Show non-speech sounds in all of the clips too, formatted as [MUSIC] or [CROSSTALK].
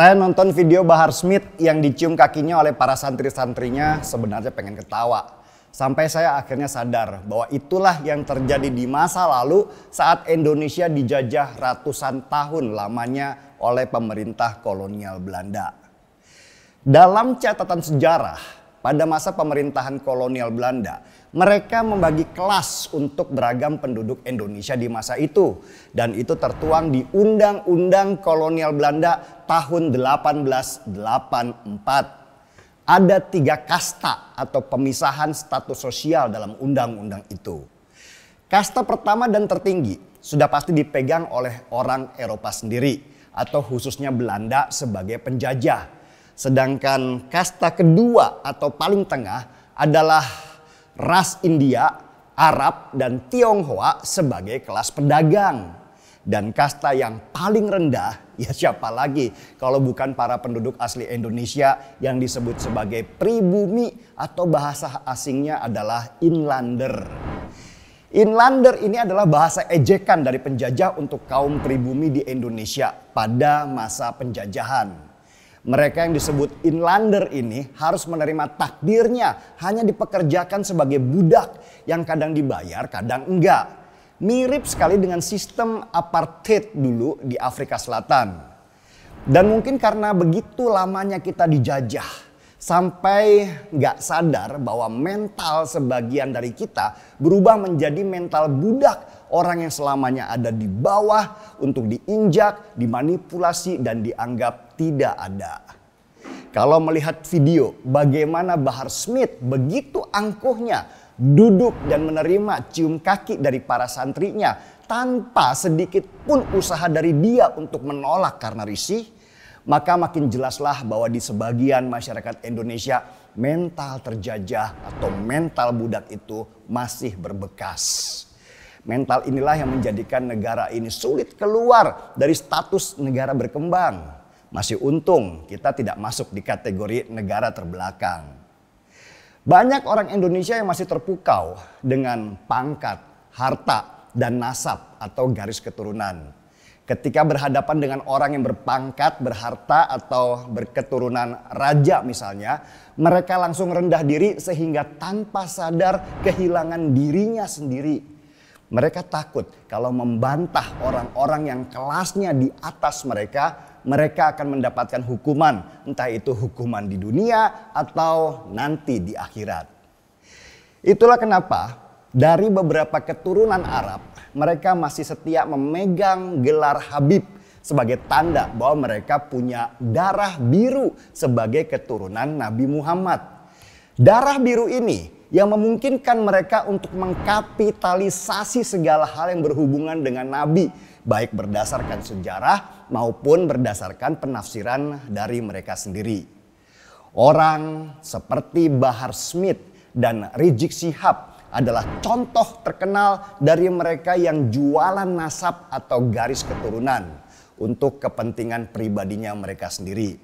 Saya nonton video Bahar Smith yang dicium kakinya oleh para santri-santrinya sebenarnya pengen ketawa. Sampai saya akhirnya sadar bahwa itulah yang terjadi di masa lalu saat Indonesia dijajah ratusan tahun lamanya oleh pemerintah kolonial Belanda. Dalam catatan sejarah, pada masa pemerintahan kolonial Belanda, mereka membagi kelas untuk beragam penduduk Indonesia di masa itu. Dan itu tertuang di Undang-Undang Kolonial Belanda tahun 1884 ada tiga kasta atau pemisahan status sosial dalam undang-undang itu. Kasta pertama dan tertinggi sudah pasti dipegang oleh orang Eropa sendiri atau khususnya Belanda sebagai penjajah. Sedangkan kasta kedua atau paling tengah adalah ras India, Arab, dan Tionghoa sebagai kelas pedagang. Dan kasta yang paling rendah, [LAUGHS] ya siapa lagi kalau bukan para penduduk asli Indonesia yang disebut sebagai pribumi atau bahasa asingnya adalah inlander. Inlander ini adalah bahasa ejekan dari penjajah untuk kaum pribumi di Indonesia pada masa penjajahan. Mereka yang disebut inlander ini harus menerima takdirnya, hanya dipekerjakan sebagai budak yang kadang dibayar, kadang enggak. Mirip sekali dengan sistem apartheid dulu di Afrika Selatan. Dan mungkin karena begitu lamanya kita dijajah, sampai nggak sadar bahwa mental sebagian dari kita berubah menjadi mental budak orang yang selamanya ada di bawah untuk diinjak, dimanipulasi dan dianggap tidak ada. Kalau melihat video bagaimana Bahar Smith begitu angkuhnya duduk dan menerima cium kaki dari para santrinya tanpa sedikit pun usaha dari dia untuk menolak karena risih, maka makin jelaslah bahwa di sebagian masyarakat Indonesia mental terjajah atau mental budak itu masih berbekas. Mental inilah yang menjadikan negara ini sulit keluar dari status negara berkembang. Masih untung kita tidak masuk di kategori negara terbelakang. Banyak orang Indonesia yang masih terpukau dengan pangkat, harta, dan nasab atau garis keturunan ketika berhadapan dengan orang yang berpangkat, berharta atau berketurunan raja misalnya, mereka langsung rendah diri sehingga tanpa sadar kehilangan dirinya sendiri. Mereka takut kalau membantah orang-orang yang kelasnya di atas mereka, mereka akan mendapatkan hukuman, entah itu hukuman di dunia atau nanti di akhirat. Itulah kenapa dari beberapa keturunan Arab mereka masih setia memegang gelar Habib sebagai tanda bahwa mereka punya darah biru sebagai keturunan Nabi Muhammad. Darah biru ini yang memungkinkan mereka untuk mengkapitalisasi segala hal yang berhubungan dengan Nabi, baik berdasarkan sejarah maupun berdasarkan penafsiran dari mereka sendiri. Orang seperti Bahar Smith dan Rijik Sihab adalah contoh terkenal dari mereka yang jualan nasab atau garis keturunan untuk kepentingan pribadinya mereka sendiri.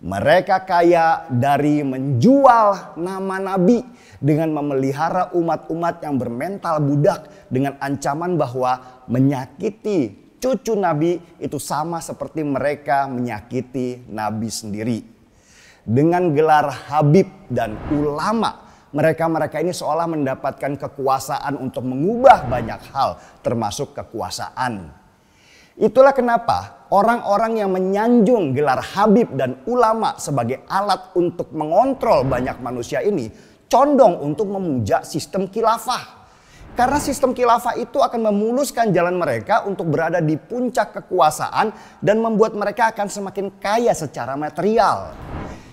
Mereka kaya dari menjual nama nabi dengan memelihara umat-umat yang bermental budak dengan ancaman bahwa menyakiti cucu nabi itu sama seperti mereka menyakiti nabi sendiri. Dengan gelar habib dan ulama, mereka-mereka ini seolah mendapatkan kekuasaan untuk mengubah banyak hal, termasuk kekuasaan. Itulah kenapa orang-orang yang menyanjung gelar Habib dan ulama sebagai alat untuk mengontrol banyak manusia ini condong untuk memuja sistem khilafah. Karena sistem khilafah itu akan memuluskan jalan mereka untuk berada di puncak kekuasaan dan membuat mereka akan semakin kaya secara material.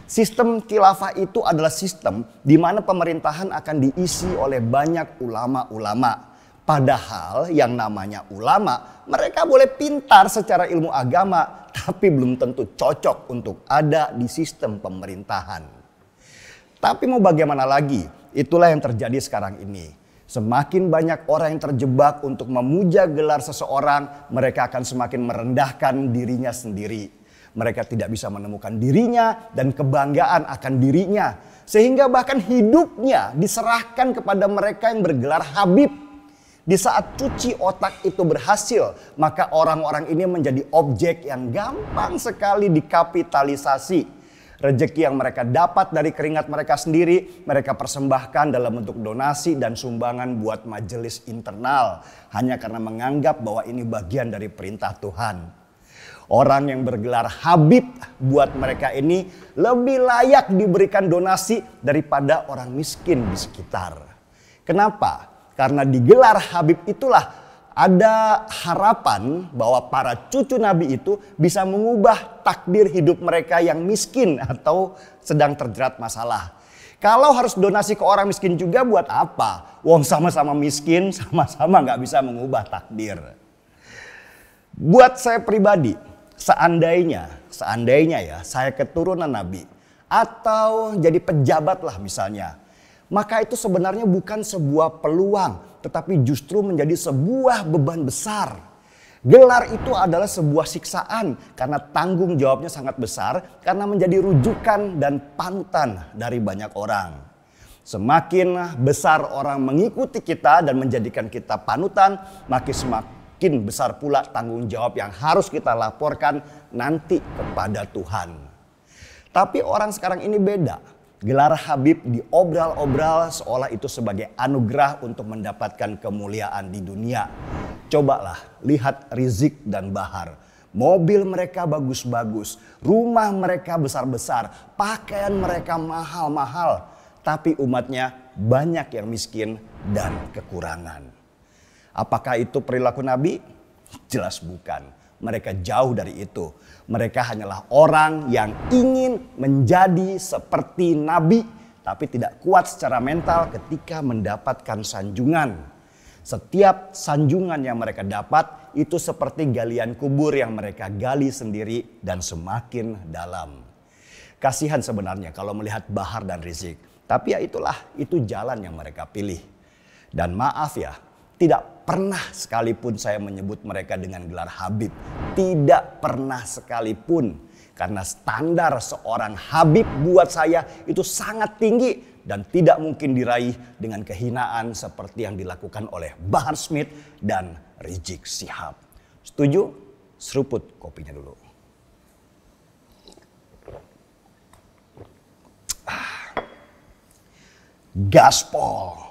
Sistem khilafah itu adalah sistem di mana pemerintahan akan diisi oleh banyak ulama-ulama. Padahal yang namanya ulama, mereka boleh pintar secara ilmu agama, tapi belum tentu cocok untuk ada di sistem pemerintahan. Tapi mau bagaimana lagi, itulah yang terjadi sekarang ini. Semakin banyak orang yang terjebak untuk memuja gelar seseorang, mereka akan semakin merendahkan dirinya sendiri mereka tidak bisa menemukan dirinya dan kebanggaan akan dirinya. Sehingga bahkan hidupnya diserahkan kepada mereka yang bergelar Habib. Di saat cuci otak itu berhasil, maka orang-orang ini menjadi objek yang gampang sekali dikapitalisasi Rezeki yang mereka dapat dari keringat mereka sendiri, mereka persembahkan dalam bentuk donasi dan sumbangan buat majelis internal, hanya karena menganggap bahwa ini bagian dari perintah Tuhan. Orang yang bergelar Habib buat mereka ini lebih layak diberikan donasi daripada orang miskin di sekitar. Kenapa? Karena digelar Habib itulah ada harapan bahwa para cucu Nabi itu bisa mengubah takdir hidup mereka yang miskin atau sedang terjerat masalah. Kalau harus donasi ke orang miskin juga buat apa? Wong sama-sama miskin, [LAUGHS] sama-sama nggak bisa mengubah takdir. Buat saya pribadi, seandainya, seandainya ya saya keturunan Nabi atau jadi pejabat lah misalnya. Maka itu sebenarnya bukan sebuah peluang tetapi justru menjadi sebuah beban besar. Gelar itu adalah sebuah siksaan karena tanggung jawabnya sangat besar karena menjadi rujukan dan panutan dari banyak orang. Semakin besar orang mengikuti kita dan menjadikan kita panutan, maka semakin makin besar pula tanggung jawab yang harus kita laporkan nanti kepada Tuhan. Tapi orang sekarang ini beda. Gelar Habib diobral-obral seolah itu sebagai anugerah untuk mendapatkan kemuliaan di dunia. Cobalah lihat Rizik dan Bahar. Mobil mereka bagus-bagus, rumah mereka besar-besar, pakaian mereka mahal-mahal. Tapi umatnya banyak yang miskin dan kekurangan. Apakah itu perilaku Nabi? Jelas bukan. Mereka jauh dari itu. Mereka hanyalah orang yang ingin menjadi seperti Nabi, tapi tidak kuat secara mental ketika mendapatkan sanjungan. Setiap sanjungan yang mereka dapat itu seperti galian kubur yang mereka gali sendiri dan semakin dalam. Kasihan sebenarnya kalau melihat Bahar dan Rizik. Tapi ya itulah, itu jalan yang mereka pilih. Dan maaf ya, tidak pernah sekalipun saya menyebut mereka dengan gelar Habib. Tidak pernah sekalipun. Karena standar seorang Habib buat saya itu sangat tinggi dan tidak mungkin diraih dengan kehinaan seperti yang dilakukan oleh Bahar Smith dan Rizik Sihab. Setuju? Seruput kopinya dulu. Ah. Gaspol.